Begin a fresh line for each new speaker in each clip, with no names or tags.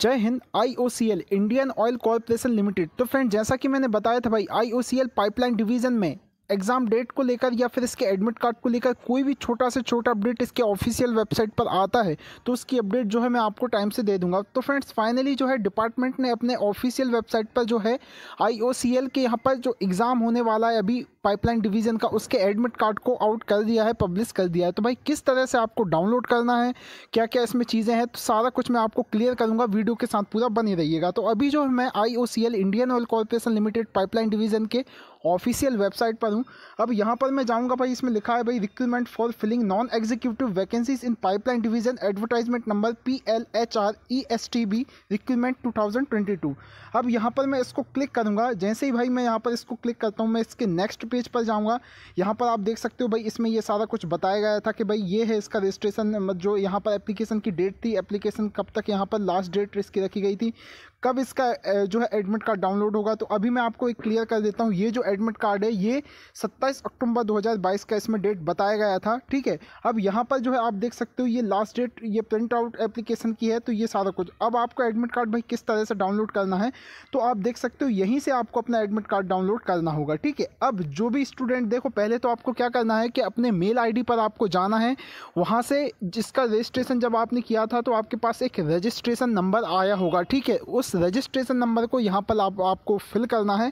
जय हिंद IOCL Indian oil corporation limited तो फ्रेंड जैसा कि मैंने बताया था भाई आईओसीएल पाइपलाइन डिवीजन में एग्जाम डेट को लेकर या फिर इसके एडमिट कार्ड को लेकर कोई भी छोटा से छोटा अपडेट इसके ऑफिशियल वेबसाइट पर आता है तो उसकी अपडेट जो है मैं आपको टाइम से दे दूंगा तो फ्रेंड्स फाइनली जो है डिपार्टमेंट ने अपने ऑफिशियल वेबसाइट पर जो है आई के यहाँ पर जो एग्ज़ाम होने वाला है अभी पाइपलाइन डिवीज़न का उसके एडमिट कार्ड को आउट कर दिया है पब्लिश कर दिया है तो भाई किस तरह से आपको डाउनलोड करना है क्या क्या इसमें चीज़ें हैं तो सारा कुछ मैं आपको क्लियर करूँगा वीडियो के साथ पूरा बनी रहिएगा तो अभी जो मैं I Indian oil corporation limited pipeline division के ऑफिशियल वेबसाइट पर हूँ अब यहाँ पर मैं जाऊँगा भाई इसमें लिखा है भाई recruitment for filling non executive vacancies in pipeline division advertisement number P L H R E S T B recruitment two thousand twenty two अब यहाँ पर मैं इसको क्लिक करूँगा जैसे ही भाई मैं यहाँ पर इसको क्लिक करता हूँ मैं इसके नेक्स्ट पेज पर जाऊँगा यहाँ पर आप देख सकते हो भाई इसमें ये सारा कुछ बताया गया था कि भाई ये है इसका रजिस्ट्रेशन मतलब जो यहाँ पर एप्लीकेशन की डेट थी एप्लीकेशन कब तक यहाँ पर लास्ट डेट इसकी रखी गई थी कब इसका जो है एडमिट कार्ड डाउनलोड होगा तो अभी मैं आपको एक क्लियर कर देता हूँ ये जो एडमिट कार्ड है ये 27 अक्टूबर 2022 का इसमें डेट बताया गया था ठीक है अब यहाँ पर जो है आप देख सकते हो ये लास्ट डेट ये प्रिंट आउट एप्लीकेशन की है तो ये सारा कुछ अब आपको एडमिट कार्ड भाई किस तरह से डाउनलोड करना है तो आप देख सकते हो यहीं से आपको अपना एडमिट कार्ड डाउनलोड करना होगा ठीक है अब जो जो भी स्टूडेंट देखो पहले तो आपको क्या करना है कि अपने मेल आईडी पर आपको जाना है वहाँ से जिसका रजिस्ट्रेशन जब आपने किया था तो आपके पास एक रजिस्ट्रेशन नंबर आया होगा ठीक है उस रजिस्ट्रेशन नंबर को यहाँ पर आप, आपको फिल करना है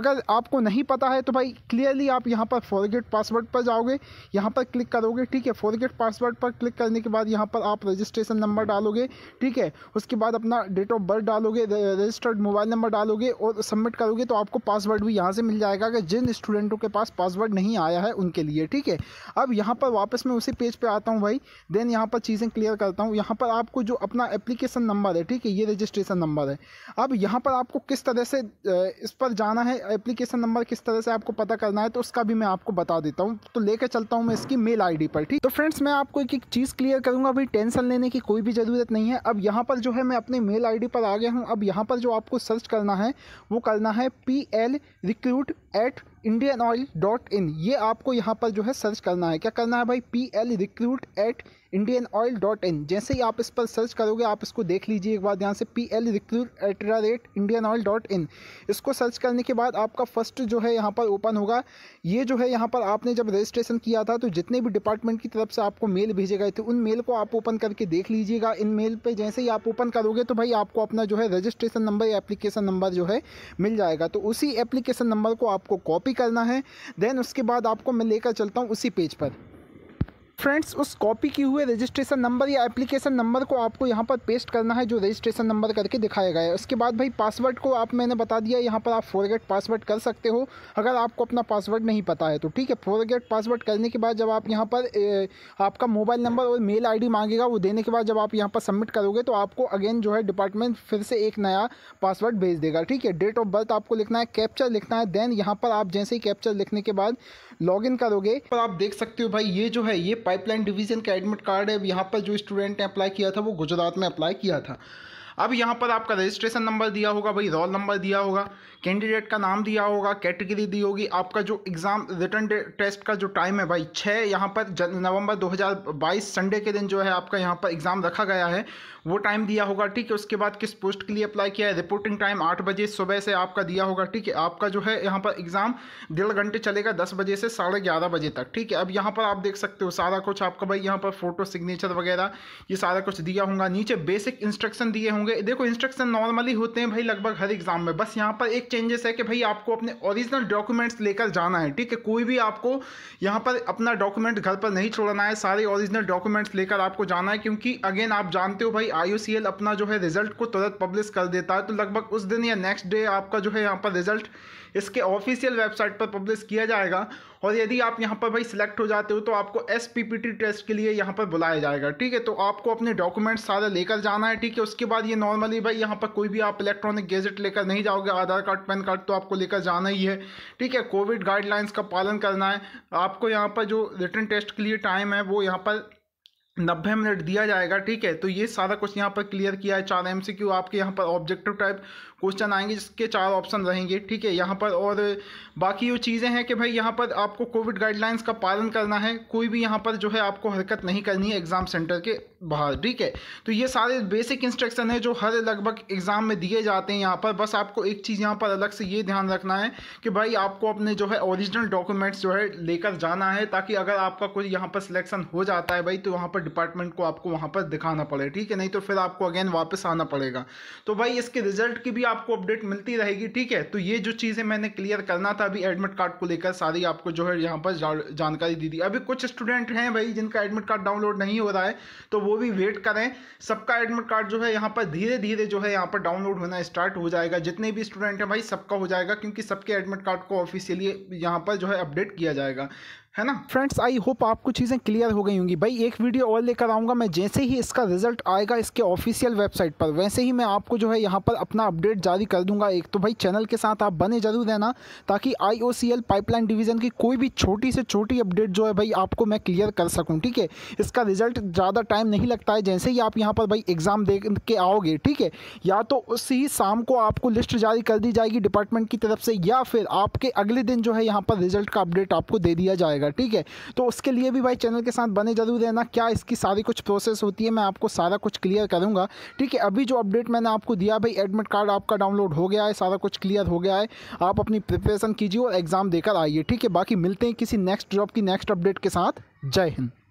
अगर आपको नहीं पता है तो भाई क्लियरली आप यहाँ पर फॉरगेट पासवर्ड पर जाओगे यहाँ पर क्लिक करोगे ठीक है फॉरगेट पासवर्ड पर क्लिक करने के बाद यहाँ पर आप रजिस्ट्रेशन नंबर डालोगे ठीक है उसके बाद अपना डेट ऑफ बर्थ डालोगे रजिस्टर्ड मोबाइल नंबर डालोगे और सबमिट करोगे तो आपको पासवर्ड भी यहाँ से मिल जाएगा अगर जिन स्टूडेंट स्टूडेंटों के पास पासवर्ड नहीं आया है उनके लिए ठीक है अब यहाँ पर वापस मैं उसी पेज पर पे आता हूँ भाई देन यहाँ पर चीज़ें क्लियर करता हूँ यहाँ पर आपको जो अपना एप्लीकेशन नंबर है ठीक है ये रजिस्ट्रेशन नंबर है अब यहाँ पर आपको किस तरह से इस पर जाना है एप्लीकेशन नंबर किस तरह से आपको पता करना है तो उसका भी मैं आपको बता देता हूँ तो लेकर चलता हूँ मैं इसकी मेल आई पर ठीक तो फ्रेंड्स मैं आपको एक एक चीज़ क्लियर करूँगा अभी टेंशन लेने की कोई भी ज़रूरत नहीं है अब यहाँ पर जो है मैं अपनी मेल आई पर आ गया हूँ अब यहाँ पर जो आपको सर्च करना है वो करना है P L recruit at Indian oil dot in ये आपको यहाँ पर जो है सर्च करना है क्या करना है भाई P L recruit at Indian oil dot in जैसे ही आप इस पर सर्च करोगे आप इसको देख लीजिए एक बार ध्यान से P L recruit at the rate Indian oil dot in इसको सर्च करने के बाद आपका फर्स्ट जो है यहाँ पर ओपन होगा ये जो है यहाँ पर आपने जब रजिस्ट्रेशन किया था तो जितने भी डिपार्टमेंट की तरफ से आपको मेल भेजे गए थे उन मेल को आप ओपन करके देख लीजिएगा इन मेल पर जैसे ही आप ओपन करोगे तो भाई आपको अपना जो है रजिस्ट्रेशन नंबर या एप्लीकेशन नंबर जो है मिल जाएगा तो उसी एप्लीकेशन नंबर को आपको कॉपी करना है देन उसके बाद आपको मैं लेकर चलता हूँ उसी पेज पर फ्रेंड्स उस कॉपी किए हुए रजिस्ट्रेशन नंबर या एप्लीकेशन नंबर को आपको यहाँ पर पेस्ट करना है जो रजिस्ट्रेशन नंबर करके दिखाया गया है उसके बाद भाई पासवर्ड को आप मैंने बता दिया यहाँ पर आप फॉरगेट पासवर्ड कर सकते हो अगर आपको अपना पासवर्ड नहीं पता है तो ठीक है फॉरगेट पासवर्ड करने के बाद जब आप यहाँ पर ए, आपका मोबाइल नंबर और मेल आई मांगेगा वो देने के बाद जब आप यहाँ पर सबमिट करोगे तो आपको अगेन जो है डिपार्टमेंट फिर से एक नया पासवर्ड भेज देगा ठीक है डेट ऑफ बर्थ आपको लिखना है कैप्चर लिखना है देन यहाँ पर आप जैसे ही कैप्चर लिखने के बाद लॉगिन करोगे पर आप देख सकते हो भाई ये जो है ये पाइपलाइन डिवीजन का एडमिट कार्ड है यहाँ पर जो स्टूडेंट ने अप्लाई किया था वो गुजरात में अप्लाई किया था अब यहाँ पर आपका रजिस्ट्रेशन नंबर दिया होगा भाई रोल नंबर दिया होगा कैंडिडेट का नाम दिया होगा कैटेगरी दी होगी आपका जो एग्ज़ाम रिटर्न टेस्ट का जो टाइम है भाई छः यहाँ पर नवंबर 2022 संडे के दिन जो है आपका यहाँ पर एग्ज़ाम रखा गया है वो टाइम दिया होगा ठीक है उसके बाद किस पोस्ट के लिए अप्लाई किया है रिपोर्टिंग टाइम आठ बजे सुबह से आपका दिया होगा ठीक है आपका जो है यहाँ पर एग्ज़ाम डेढ़ घंटे चलेगा दस बजे से साढ़े ग्यारह बजे तक ठीक है अब यहाँ पर आप देख सकते हो सारा कुछ आपका भाई यहाँ पर फोटो सिग्नेचर वगैरह ये सारा कुछ दिया होगा नीचे बेसिक इंस्ट्रक्शन दिए होंगे होंगे देखो इंस्ट्रक्शन नॉर्मली होते हैं भाई लगभग हर एग्जाम में बस यहाँ पर एक चेंजेस है कि भाई आपको अपने ओरिजिनल डॉक्यूमेंट्स लेकर जाना है ठीक है कोई भी आपको यहाँ पर अपना डॉक्यूमेंट घर पर नहीं छोड़ना है सारे ओरिजिनल डॉक्यूमेंट्स लेकर आपको जाना है क्योंकि अगेन आप जानते हो भाई आई अपना जो है रिजल्ट को तुरंत पब्लिश कर देता है तो लगभग उस दिन या नेक्स्ट डे आपका जो है यहाँ पर रिजल्ट इसके ऑफिशियल वेबसाइट पर पब्लिश किया जाएगा और यदि आप यहाँ पर भाई सिलेक्ट हो जाते हो तो आपको एस टेस्ट के लिए यहाँ पर बुलाया जाएगा ठीक है तो आपको अपने डॉक्यूमेंट्स सारे लेकर जाना है ठीक है उसके बाद ये नॉर्मली भाई यहाँ पर कोई भी आप इलेक्ट्रॉनिक गैजेट लेकर नहीं जाओगे आधार कार्ड पैन कार्ड तो आपको लेकर जाना ही है ठीक है कोविड गाइडलाइंस का पालन करना है आपको यहाँ पर जो रिटर्न टेस्ट के लिए टाइम है वो यहाँ पर नब्बे मिनट दिया जाएगा ठीक है तो ये सारा क्वेश्चन यहाँ पर क्लियर किया है चार एम सी क्यू आपके यहाँ पर ऑब्जेक्टिव टाइप क्वेश्चन आएंगे जिसके चार ऑप्शन रहेंगे ठीक है यहाँ पर और बाकी जो चीज़ें हैं कि भाई यहाँ पर आपको कोविड गाइडलाइंस का पालन करना है कोई भी यहाँ पर जो है आपको हरकत नहीं करनी है एग्ज़ाम सेंटर के बाहर ठीक है तो ये सारे बेसिक इंस्ट्रक्शन है जो हर लगभग एग्ज़ाम में दिए जाते हैं यहाँ पर बस आपको एक चीज़ यहाँ पर अलग से ये ध्यान रखना है कि भाई आपको अपने जो है ओरिजिनल डॉक्यूमेंट्स जो है लेकर जाना है ताकि अगर आपका कोई यहाँ पर सिलेक्शन हो जाता है भाई तो वहाँ पर डिपार्टमेंट को आपको वहाँ पर दिखाना पड़ेगा ठीक है नहीं तो फिर आपको अगेन वापस आना पड़ेगा तो भाई इसके रिजल्ट की भी आपको अपडेट मिलती रहेगी ठीक है तो ये जो चीज़ें मैंने क्लियर करना था अभी एडमिट कार्ड को लेकर सारी आपको जो है यहाँ पर जानकारी दी थी अभी कुछ स्टूडेंट हैं भाई जिनका एडमिट कार्ड डाउनलोड नहीं हो रहा है तो वो भी वेट करें सबका एडमिट कार्ड जो है यहाँ पर धीरे धीरे जो है यहाँ पर डाउनलोड होना स्टार्ट हो जाएगा जितने भी स्टूडेंट हैं भाई सबका हो जाएगा क्योंकि सबके एडमिट कार्ड को ऑफिशियली यहाँ पर जो है अपडेट किया जाएगा है ना फ्रेंड्स आई होप आपको चीज़ें क्लियर हो गई होंगी भाई एक वीडियो और लेकर आऊँगा मैं जैसे ही इसका रिजल्ट आएगा इसके ऑफिशियल वेबसाइट पर वैसे ही मैं आपको जो है यहाँ पर अपना अपडेट जारी कर दूंगा एक तो भाई चैनल के साथ आप बने जरूर रहना ताकि आई पाइपलाइन डिवीज़न की कोई भी छोटी से छोटी अपडेट जो है भाई आपको मैं क्लियर कर सकूँ ठीक है इसका रिजल्ट ज़्यादा टाइम नहीं लगता है जैसे ही आप यहाँ पर भाई एग्ज़ाम दे के आओगे ठीक है या तो उस ही शाम को आपको लिस्ट जारी कर दी जाएगी डिपार्टमेंट की तरफ से या फिर आपके अगले दिन जो है यहाँ पर रिजल्ट का अपडेट आपको दे दिया जाएगा जाएगा ठीक है तो उसके लिए भी भाई चैनल के साथ बने जरूर रहना क्या इसकी सारी कुछ प्रोसेस होती है मैं आपको सारा कुछ क्लियर करूँगा ठीक है अभी जो अपडेट मैंने आपको दिया भाई एडमिट कार्ड आपका डाउनलोड हो गया है सारा कुछ क्लियर हो गया है आप अपनी प्रिपरेशन कीजिए और एग्ज़ाम देकर आइए ठीक है बाकी मिलते हैं किसी नेक्स्ट जॉब की नेक्स्ट अपडेट के साथ जय हिंद